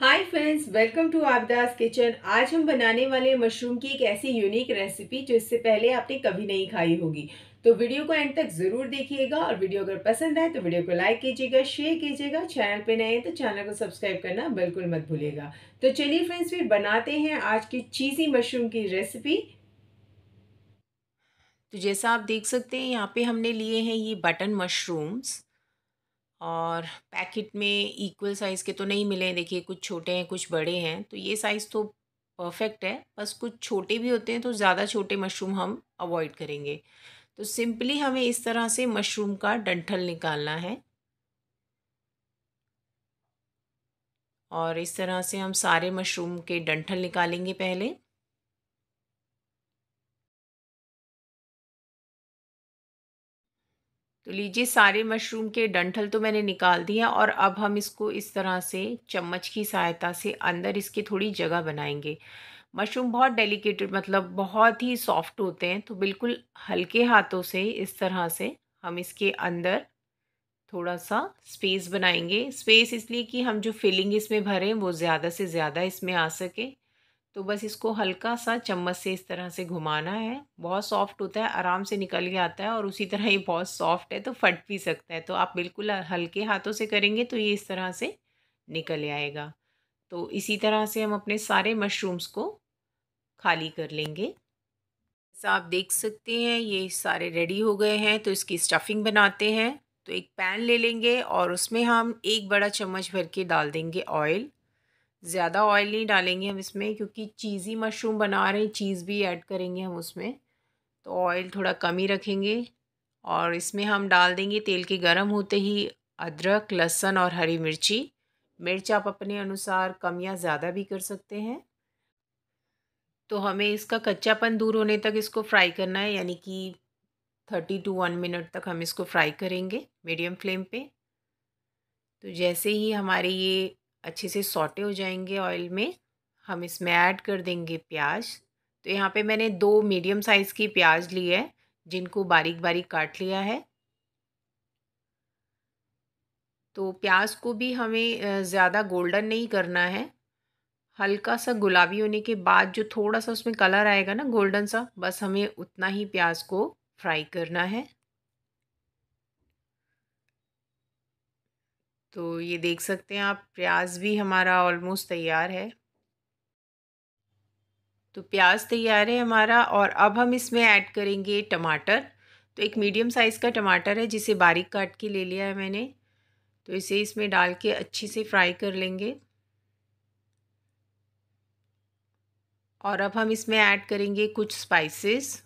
hi friends welcome to आपदास kitchen आज हम बनाने वाले मशरूम की एक ऐसी यूनिक रेसिपी जो इससे पहले आपने कभी नहीं खाई होगी तो वीडियो को एंड तक ज़रूर देखिएगा और वीडियो अगर पसंद आए तो वीडियो को लाइक कीजिएगा शेयर कीजिएगा चैनल पे नए हैं तो चैनल को सब्सक्राइब करना बिल्कुल मत भूलिएगा तो चलिए फ्रेंड्स फिर बनाते हैं आज की चीज़ी मशरूम की रेसिपी तो जैसा आप देख सकते हैं यहाँ पे हमने लिए हैं ये बटन मशरूम्स और पैकेट में इक्वल साइज़ के तो नहीं मिले देखिए कुछ छोटे हैं कुछ बड़े हैं तो ये साइज़ तो परफेक्ट है बस कुछ छोटे भी होते हैं तो ज़्यादा छोटे मशरूम हम अवॉइड करेंगे तो सिंपली हमें इस तरह से मशरूम का डंठल निकालना है और इस तरह से हम सारे मशरूम के डंठल निकालेंगे पहले तो लीजिए सारे मशरूम के डंठल तो मैंने निकाल दिया और अब हम इसको इस तरह से चम्मच की सहायता से अंदर इसकी थोड़ी जगह बनाएंगे मशरूम बहुत डेलिकेटेड मतलब बहुत ही सॉफ्ट होते हैं तो बिल्कुल हल्के हाथों से इस तरह से हम इसके अंदर थोड़ा सा स्पेस बनाएंगे स्पेस इसलिए कि हम जो फिलिंग इसमें भरें वो ज़्यादा से ज़्यादा इसमें आ सके तो बस इसको हल्का सा चम्मच से इस तरह से घुमाना है बहुत सॉफ्ट होता है आराम से निकल के आता है और उसी तरह ये बहुत सॉफ्ट है तो फट भी सकता है तो आप बिल्कुल हल्के हाथों से करेंगे तो ये इस तरह से निकल आएगा तो इसी तरह से हम अपने सारे मशरूम्स को खाली कर लेंगे जैसा आप देख सकते हैं ये सारे रेडी हो गए हैं तो इसकी स्टफिंग बनाते हैं तो एक पैन ले लेंगे और उसमें हम एक बड़ा चम्मच भर के डाल देंगे ऑयल ज़्यादा ऑयल नहीं डालेंगे हम इसमें क्योंकि चीज़ी मशरूम बना रहे हैं चीज़ भी ऐड करेंगे हम उसमें तो ऑयल थोड़ा कम ही रखेंगे और इसमें हम डाल देंगे तेल के गर्म होते ही अदरक लहसुन और हरी मिर्ची मिर्च आप अपने अनुसार कम या ज़्यादा भी कर सकते हैं तो हमें इसका कच्चापन दूर होने तक इसको फ्राई करना है यानी कि थर्टी टू वन मिनट तक हम इसको फ्राई करेंगे मीडियम फ्लेम पे तो जैसे ही हमारे ये अच्छे से सोटे हो जाएंगे ऑयल में हम इसमें ऐड कर देंगे प्याज तो यहाँ पे मैंने दो मीडियम साइज़ की प्याज ली है जिनको बारीक बारीक काट लिया है तो प्याज को भी हमें ज़्यादा गोल्डन नहीं करना है हल्का सा गुलाबी होने के बाद जो थोड़ा सा उसमें कलर आएगा ना गोल्डन सा बस हमें उतना ही प्याज को फ्राई करना है तो ये देख सकते हैं आप प्याज भी हमारा ऑलमोस्ट तैयार है तो प्याज तैयार है हमारा और अब हम इसमें ऐड करेंगे टमाटर तो एक मीडियम साइज़ का टमाटर है जिसे बारीक काट के ले लिया है मैंने तो इसे इसमें डाल के अच्छे से फ्राई कर लेंगे और अब हम इसमें ऐड करेंगे कुछ स्पाइसेस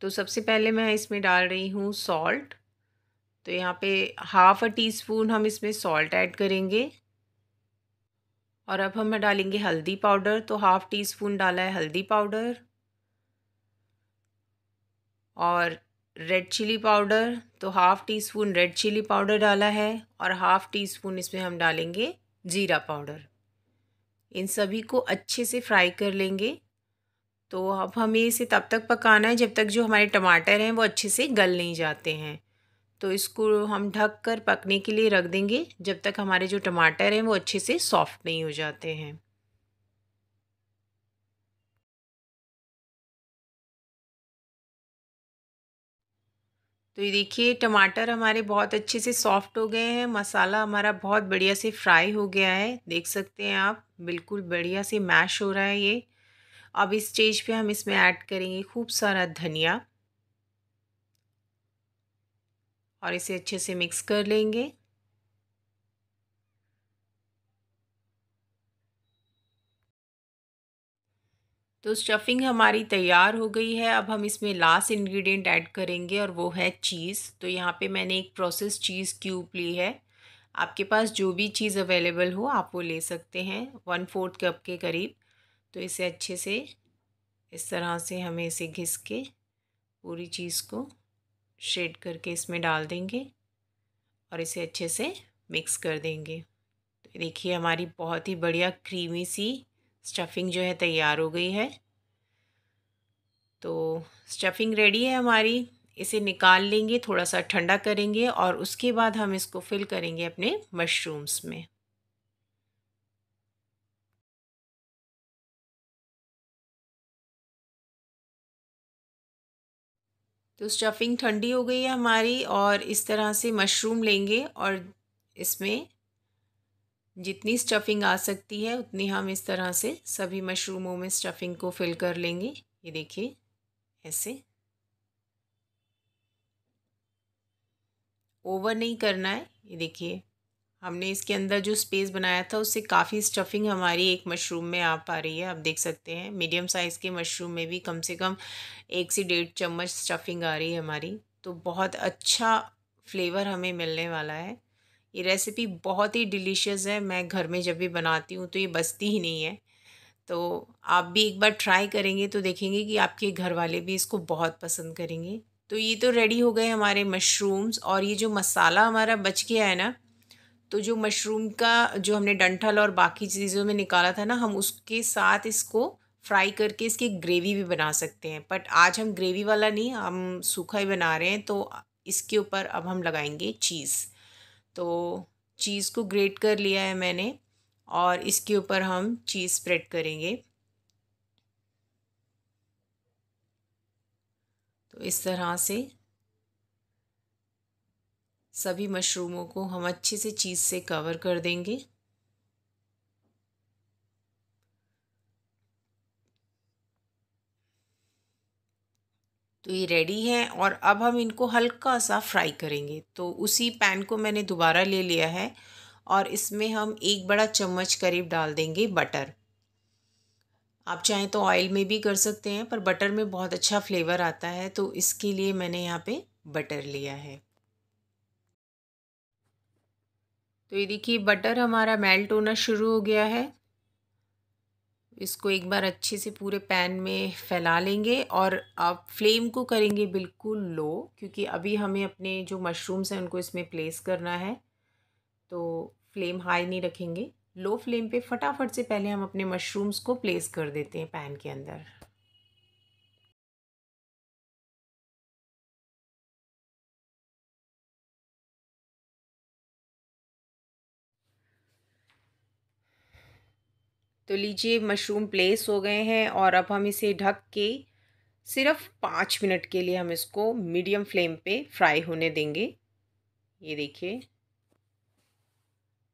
तो सबसे पहले मैं इसमें डाल रही हूँ सॉल्ट तो यहाँ पे हाफ़ अ टी स्पून हम इसमें सॉल्ट ऐड करेंगे और अब हम डालेंगे हल्दी पाउडर तो हाफ़ टी स्पून डाला है हल्दी पाउडर और रेड चिली पाउडर तो half teaspoon red chilli powder डाला है और हाफ़ टी स्पून इसमें हम डालेंगे जीरा पाउडर इन सभी को अच्छे से फ्राई कर लेंगे तो अब हमें इसे तब तक पकाना है जब तक जो हमारे टमाटर हैं वो अच्छे से गल नहीं जाते हैं तो इसको हम ढक कर पकने के लिए रख देंगे जब तक हमारे जो टमाटर हैं वो अच्छे से सॉफ्ट नहीं हो जाते हैं तो ये देखिए टमाटर हमारे बहुत अच्छे से सॉफ्ट हो गए हैं मसाला हमारा बहुत बढ़िया से फ्राई हो गया है देख सकते हैं आप बिल्कुल बढ़िया से मैश हो रहा है ये अब इस स्टेज पे हम इसमें ऐड करेंगे खूब सारा धनिया और इसे अच्छे से मिक्स कर लेंगे तो स्टफिंग हमारी तैयार हो गई है अब हम इसमें लास्ट इंग्रेडिएंट ऐड करेंगे और वो है चीज़ तो यहाँ पे मैंने एक प्रोसेस चीज़ क्यूब ली है आपके पास जो भी चीज़ अवेलेबल हो आप वो ले सकते हैं वन फोर्थ कप के करीब तो इसे अच्छे से इस तरह से हमें इसे घिस के पूरी चीज़ को शेड करके इसमें डाल देंगे और इसे अच्छे से मिक्स कर देंगे तो देखिए हमारी बहुत ही बढ़िया क्रीमी सी स्टफिंग जो है तैयार हो गई है तो स्टफिंग रेडी है हमारी इसे निकाल लेंगे थोड़ा सा ठंडा करेंगे और उसके बाद हम इसको फिल करेंगे अपने मशरूम्स में तो स्टफिंग ठंडी हो गई है हमारी और इस तरह से मशरूम लेंगे और इसमें जितनी स्टफिंग आ सकती है उतनी हम इस तरह से सभी मशरूमों में स्टफिंग को फिल कर लेंगे ये देखिए ऐसे ओवर नहीं करना है ये देखिए हमने इसके अंदर जो स्पेस बनाया था उससे काफ़ी स्टफिंग हमारी एक मशरूम में आ पा रही है आप देख सकते हैं मीडियम साइज़ के मशरूम में भी कम से कम एक से डेढ़ चम्मच स्टफिंग आ रही है हमारी तो बहुत अच्छा फ्लेवर हमें मिलने वाला है ये रेसिपी बहुत ही डिलीशियस है मैं घर में जब भी बनाती हूँ तो ये बचती ही नहीं है तो आप भी एक बार ट्राई करेंगे तो देखेंगे कि आपके घर वाले भी इसको बहुत पसंद करेंगे तो ये तो रेडी हो गए हमारे मशरूम्स और ये जो मसाला हमारा बच गया है ना तो जो मशरूम का जो हमने डंठल और बाकी चीज़ों में निकाला था ना हम उसके साथ इसको फ्राई करके इसकी ग्रेवी भी बना सकते हैं बट आज हम ग्रेवी वाला नहीं हम सूखा ही बना रहे हैं तो इसके ऊपर अब हम लगाएंगे चीज़ तो चीज़ को ग्रेट कर लिया है मैंने और इसके ऊपर हम चीज़ स्प्रेड करेंगे तो इस तरह से सभी मशरूमों को हम अच्छे से चीज़ से कवर कर देंगे तो ये रेडी है और अब हम इनको हल्का सा फ्राई करेंगे तो उसी पैन को मैंने दोबारा ले लिया है और इसमें हम एक बड़ा चम्मच करीब डाल देंगे बटर आप चाहें तो ऑयल में भी कर सकते हैं पर बटर में बहुत अच्छा फ्लेवर आता है तो इसके लिए मैंने यहाँ पे बटर लिया है तो ये देखिए बटर हमारा मेल्ट होना शुरू हो गया है इसको एक बार अच्छे से पूरे पैन में फैला लेंगे और आप फ्लेम को करेंगे बिल्कुल लो क्योंकि अभी हमें अपने जो मशरूम्स हैं उनको इसमें प्लेस करना है तो फ्लेम हाई नहीं रखेंगे लो फ्लेम पे फटाफट से पहले हम अपने मशरूम्स को प्लेस कर देते हैं पैन के अंदर तो लीजिए मशरूम प्लेस हो गए हैं और अब हम इसे ढक के सिर्फ पाँच मिनट के लिए हम इसको मीडियम फ्लेम पे फ्राई होने देंगे ये देखिए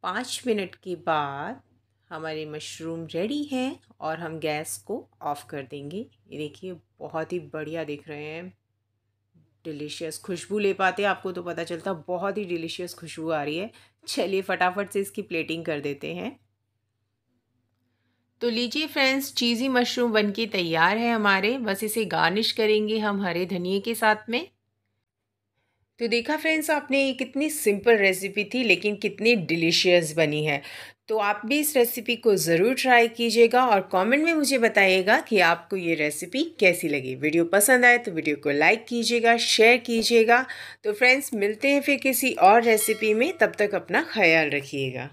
पाँच मिनट के बाद हमारे मशरूम रेडी हैं और हम गैस को ऑफ़ कर देंगे ये देखिए बहुत ही बढ़िया दिख रहे हैं डिलीशियस खुशबू ले पाते आपको तो पता चलता बहुत ही डिलीशियस खुशबू आ रही है चलिए फटाफट से इसकी प्लेटिंग कर देते हैं तो लीजिए फ्रेंड्स चीज़ी मशरूम बनके तैयार है हमारे बस इसे गार्निश करेंगे हम हरे धनिए के साथ में तो देखा फ्रेंड्स आपने ये कितनी सिंपल रेसिपी थी लेकिन कितनी डिलीशियस बनी है तो आप भी इस रेसिपी को ज़रूर ट्राई कीजिएगा और कमेंट में मुझे बताइएगा कि आपको ये रेसिपी कैसी लगी वीडियो पसंद आए तो वीडियो को लाइक कीजिएगा शेयर कीजिएगा तो फ्रेंड्स मिलते हैं फिर किसी और रेसिपी में तब तक अपना ख्याल रखिएगा